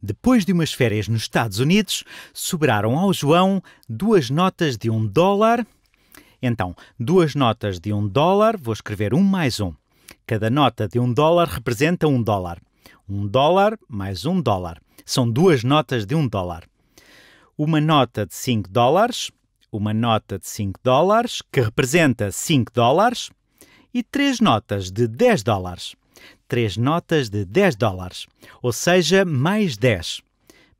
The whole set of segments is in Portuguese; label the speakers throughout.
Speaker 1: Depois de umas férias nos Estados Unidos, sobraram ao João duas notas de um dólar. Então, duas notas de um dólar, vou escrever um mais um. Cada nota de um dólar representa um dólar. Um dólar mais um dólar. São duas notas de um dólar. Uma nota de cinco dólares, uma nota de cinco dólares, que representa cinco dólares, e três notas de dez dólares. Três notas de 10 dólares, ou seja, mais 10.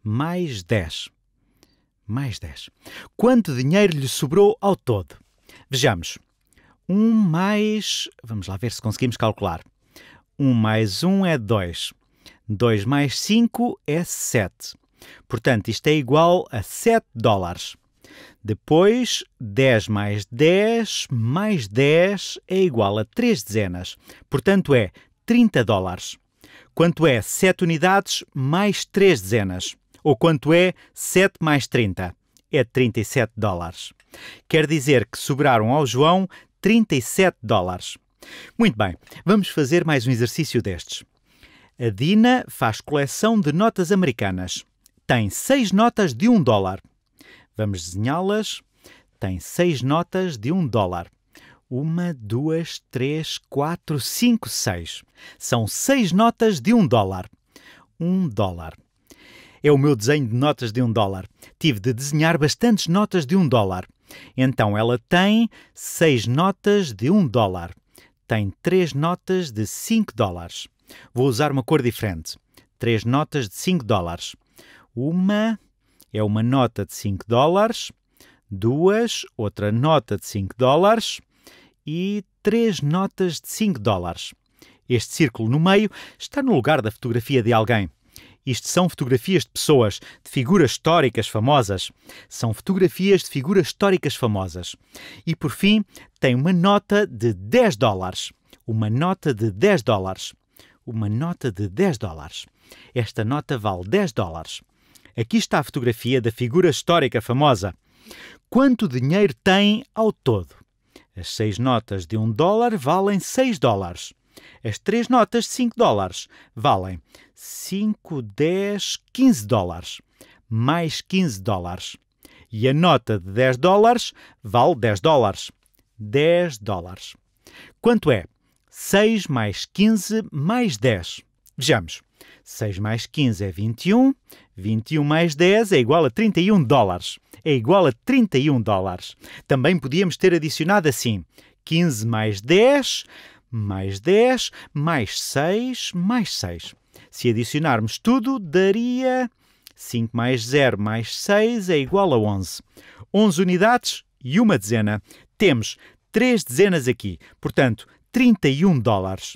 Speaker 1: Mais 10. Mais 10. Quanto dinheiro lhe sobrou ao todo? Vejamos. 1 um mais. Vamos lá ver se conseguimos calcular. 1 um mais 1 um é 2. 2 mais 5 é 7. Portanto, isto é igual a 7 dólares. Depois, 10 mais 10 mais 10 é igual a 3 dezenas. Portanto, é 30 dólares. Quanto é 7 unidades mais 3 dezenas? Ou quanto é 7 mais 30? É 37 dólares. Quer dizer que sobraram ao João 37 dólares. Muito bem, vamos fazer mais um exercício destes. A Dina faz coleção de notas americanas. Tem 6 notas de 1 dólar. Vamos desenhá-las. Tem 6 notas de 1 dólar. Uma, duas, três, quatro, cinco, seis. São seis notas de um dólar. Um dólar. É o meu desenho de notas de um dólar. Tive de desenhar bastantes notas de um dólar. Então ela tem seis notas de um dólar. Tem três notas de cinco dólares. Vou usar uma cor diferente. Três notas de cinco dólares. Uma é uma nota de cinco dólares. Duas, outra nota de cinco dólares e três notas de 5 dólares. Este círculo no meio está no lugar da fotografia de alguém. Isto são fotografias de pessoas, de figuras históricas famosas. São fotografias de figuras históricas famosas. E por fim, tem uma nota de 10 dólares. Uma nota de 10 dólares. Uma nota de 10 dólares. Esta nota vale 10 dólares. Aqui está a fotografia da figura histórica famosa. Quanto dinheiro tem ao todo? As seis notas de um dólar valem seis dólares. As três notas de cinco dólares valem 5, 10, 15 dólares. Mais 15 dólares. E a nota de 10 dólares vale 10 dólares. 10 dólares. Quanto é? 6 mais 15 mais 10. Vejamos. 6 mais 15 é 21, 21 mais 10 é igual a 31 dólares. É igual a 31 dólares. Também podíamos ter adicionado assim: 15 mais 10, mais 10, mais 6, mais 6. Se adicionarmos tudo, daria 5 mais 0 mais 6 é igual a 11. 11 unidades e uma dezena. Temos 3 dezenas aqui, portanto, 31 dólares.